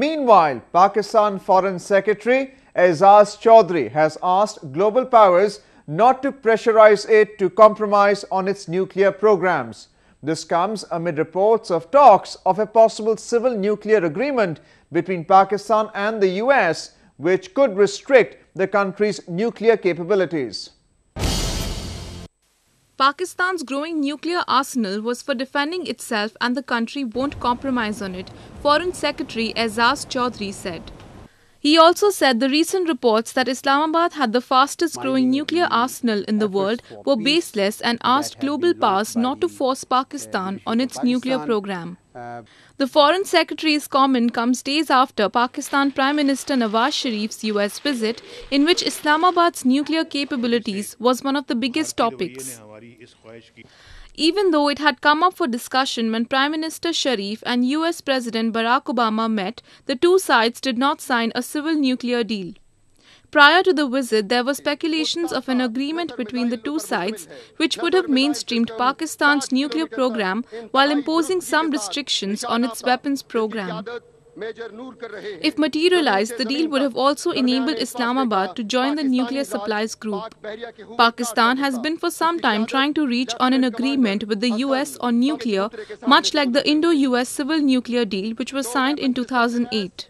Meanwhile, Pakistan Foreign Secretary Azaz Chaudhry has asked global powers not to pressurize it to compromise on its nuclear programs. This comes amid reports of talks of a possible civil nuclear agreement between Pakistan and the US, which could restrict the country's nuclear capabilities. Pakistan's growing nuclear arsenal was for defending itself and the country won't compromise on it, Foreign Secretary Azaz Chaudhry said. He also said the recent reports that Islamabad had the fastest growing nuclear arsenal in the world were baseless and asked global powers not to force uh, Pakistan on its nuclear program. Uh, the Foreign Secretary's comment comes days after Pakistan Prime Minister Nawaz Sharif's US visit, in which Islamabad's nuclear capabilities was one of the biggest topics. Even though it had come up for discussion when Prime Minister Sharif and US President Barack Obama met, the two sides did not sign a civil nuclear deal. Prior to the visit, there were speculations of an agreement between the two sides which would have mainstreamed Pakistan's nuclear program while imposing some restrictions on its weapons program. If materialized, the deal would have also enabled Islamabad to join the nuclear supplies group. Pakistan has been for some time trying to reach on an agreement with the US on nuclear, much like the Indo-US civil nuclear deal which was signed in 2008.